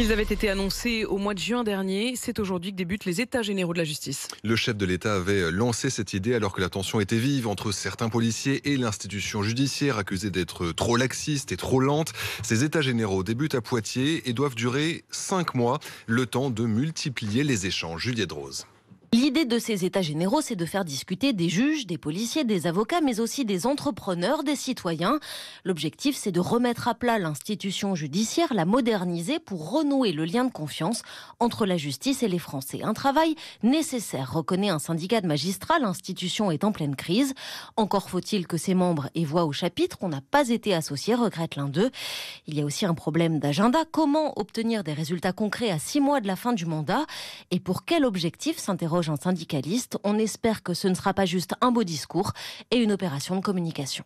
Ils avaient été annoncés au mois de juin dernier. C'est aujourd'hui que débutent les États généraux de la justice. Le chef de l'État avait lancé cette idée alors que la tension était vive entre certains policiers et l'institution judiciaire accusée d'être trop laxiste et trop lente. Ces États généraux débutent à Poitiers et doivent durer cinq mois, le temps de multiplier les échanges. Juliette Rose. L'idée de ces états généraux, c'est de faire discuter des juges, des policiers, des avocats, mais aussi des entrepreneurs, des citoyens. L'objectif, c'est de remettre à plat l'institution judiciaire, la moderniser pour renouer le lien de confiance entre la justice et les Français. Un travail nécessaire, reconnaît un syndicat de magistrats. L'institution est en pleine crise. Encore faut-il que ses membres aient voix au chapitre. On n'a pas été associés, regrette l'un d'eux. Il y a aussi un problème d'agenda. Comment obtenir des résultats concrets à six mois de la fin du mandat Et pour quel objectif s'interroge syndicaliste. On espère que ce ne sera pas juste un beau discours et une opération de communication.